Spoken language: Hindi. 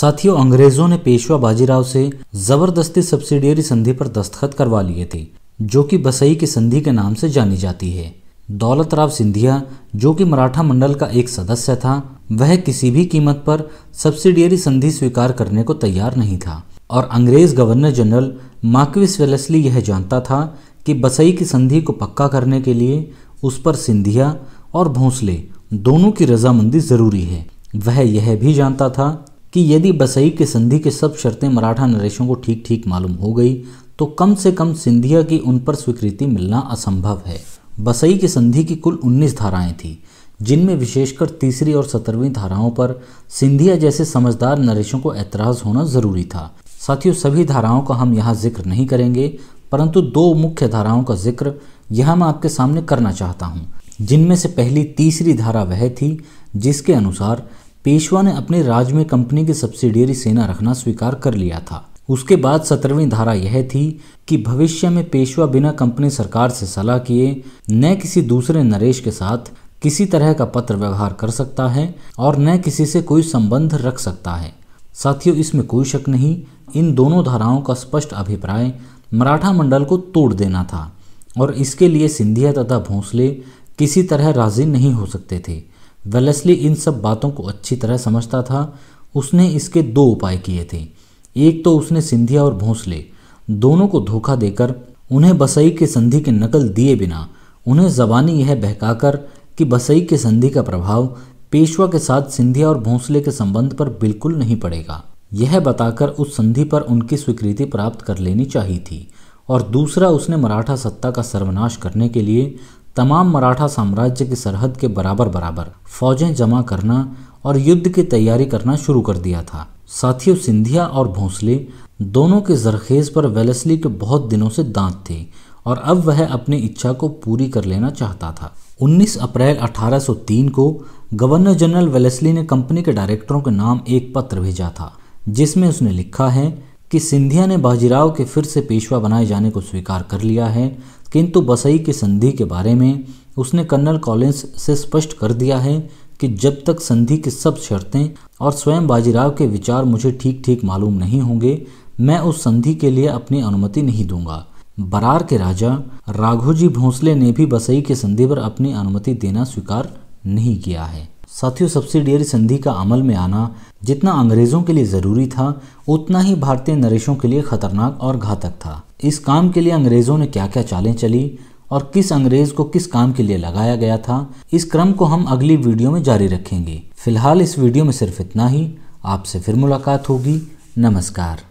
साथियों अंग्रेजों ने पेशवा बाजीराव से जबरदस्ती सब्सिडियरी संधि पर दस्तखत करवा लिए थे जो कि बसई की संधि के नाम से जानी जाती है दौलतराव सिंधिया जो कि मराठा मंडल का एक सदस्य था वह किसी भी कीमत पर सब्सिडियरी संधि स्वीकार करने को तैयार नहीं था और अंग्रेज गवर्नर जनरल मार्क्विस वेलेसली यह जानता था कि बसई की संधि को पक्का करने के लिए उस पर सिंधिया और भोंसले दोनों की रजामंदी ज़रूरी है वह यह भी जानता था कि यदि बसई के संधि के सब शर्तें मराठा नरेशों को ठीक ठीक मालूम हो गई तो कम से कम सिंधिया की उन पर स्वीकृति मिलना असंभव है बसई की संधि की कुल 19 धाराएं थीं जिनमें विशेषकर तीसरी और सत्रहवीं धाराओं पर सिंधिया जैसे समझदार नरेशों को ऐतराज़ होना ज़रूरी था साथियों सभी धाराओं का हम यहाँ जिक्र नहीं करेंगे परंतु दो मुख्य धाराओं का जिक्र यह मैं आपके सामने करना चाहता हूँ जिनमें से पहली तीसरी धारा वह थी जिसके अनुसार पेशवा ने अपने राज में कंपनी की सब्सिडियरी सेना रखना स्वीकार कर लिया था उसके बाद सत्रहवीं धारा यह थी कि भविष्य में पेशवा बिना कंपनी सरकार से सलाह किए न किसी दूसरे नरेश के साथ किसी तरह का पत्र व्यवहार कर सकता है और न किसी से कोई संबंध रख सकता है साथियों इसमें कोई शक नहीं इन दोनों धाराओं का स्पष्ट अभिप्राय मराठा मंडल को तोड़ देना था और इसके लिए सिंधिया तथा भोंसले किसी तरह राजी नहीं हो सकते थे वेलेसली इन सब बातों को अच्छी तरह समझता था उसने इसके दो उपाय किए थे एक तो उसने सिंधिया और भोंसले दोनों को धोखा देकर उन्हें बसई के संधि के नकल दिए बिना उन्हें जबानी यह बहकाकर कि बसई के संधि का प्रभाव पेशवा के साथ सिंधिया और भोंसले के संबंध पर बिल्कुल नहीं पड़ेगा यह बताकर उस संधि पर उनकी स्वीकृति प्राप्त कर लेनी चाहिए थी और दूसरा उसने मराठा सत्ता का सर्वनाश करने के लिए तमाम मराठा साम्राज्य की सरहद के बराबर बराबर फौजें जमा करना और युद्ध की तैयारी करना शुरू कर दिया था साथियों सिंधिया और भोंसले दोनों के जरखेज पर वेलेसली के बहुत दिनों से दांत थे और अब वह अपनी इच्छा को पूरी कर लेना चाहता था 19 अप्रैल 1803 को गवर्नर जनरल वेलेसली ने कंपनी के डायरेक्टरों के नाम एक पत्र भेजा था जिसमें उसने लिखा है कि सिंधिया ने बाजीराव के फिर से पेशवा बनाए जाने को स्वीकार कर लिया है किंतु बसई की संधि के बारे में उसने कर्नल कॉलिंस से स्पष्ट कर दिया है कि जब तक संधि की सब शर्तें और स्वयं बाजीराव के विचार मुझे ठीक ठीक मालूम नहीं होंगे मैं उस संधि के लिए अपनी अनुमति नहीं दूंगा बरार के राजा राघोजी भोंसले ने भी बसई के संधि पर अपनी अनुमति देना स्वीकार नहीं किया है साथियों सब्सिडियरी संधि का अमल में आना जितना अंग्रेज़ों के लिए ज़रूरी था उतना ही भारतीय नरेशों के लिए खतरनाक और घातक था इस काम के लिए अंग्रेज़ों ने क्या क्या चालें चली और किस अंग्रेज़ को किस काम के लिए लगाया गया था इस क्रम को हम अगली वीडियो में जारी रखेंगे फिलहाल इस वीडियो में सिर्फ इतना ही आपसे फिर मुलाकात होगी नमस्कार